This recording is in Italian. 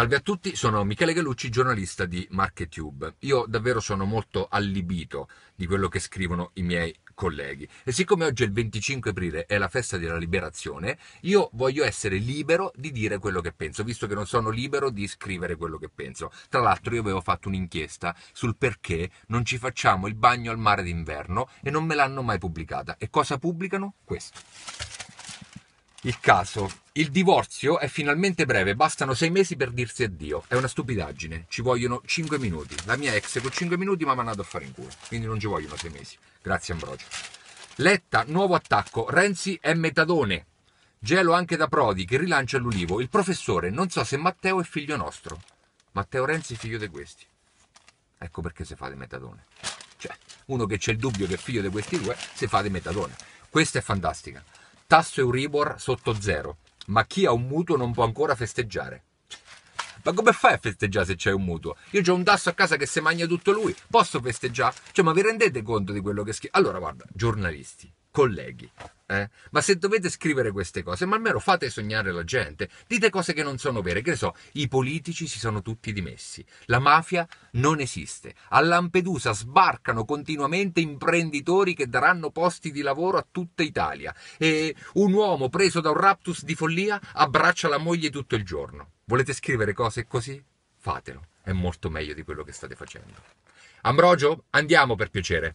Salve a tutti, sono Michele Galucci, giornalista di MarketTube. Io davvero sono molto allibito di quello che scrivono i miei colleghi e siccome oggi è il 25 aprile è la festa della liberazione, io voglio essere libero di dire quello che penso, visto che non sono libero di scrivere quello che penso. Tra l'altro io avevo fatto un'inchiesta sul perché non ci facciamo il bagno al mare d'inverno e non me l'hanno mai pubblicata. E cosa pubblicano? Questo. Il caso. Il divorzio è finalmente breve, bastano sei mesi per dirsi addio. È una stupidaggine, ci vogliono cinque minuti. La mia ex con cinque minuti mi ha mandato a fare in culo, quindi non ci vogliono sei mesi. Grazie Ambrogio. Letta, nuovo attacco. Renzi è metadone. Gelo anche da Prodi che rilancia l'ulivo. Il professore, non so se Matteo è figlio nostro. Matteo Renzi figlio di questi. Ecco perché se fate metadone. Cioè, uno che c'è il dubbio che è figlio di questi due, se fate metadone. Questa è fantastica. Tasso Euribor sotto zero, ma chi ha un mutuo non può ancora festeggiare. Ma come fai a festeggiare se c'è un mutuo? Io ho un tasso a casa che se mangia tutto lui, posso festeggiare? Cioè, ma vi rendete conto di quello che scrivo? Allora, guarda, giornalisti, colleghi. Eh? Ma se dovete scrivere queste cose, ma almeno fate sognare la gente, dite cose che non sono vere. Che ne so, i politici si sono tutti dimessi, la mafia non esiste. A Lampedusa sbarcano continuamente imprenditori che daranno posti di lavoro a tutta Italia. E un uomo preso da un raptus di follia abbraccia la moglie tutto il giorno. Volete scrivere cose così? Fatelo, è molto meglio di quello che state facendo. Ambrogio, andiamo per piacere.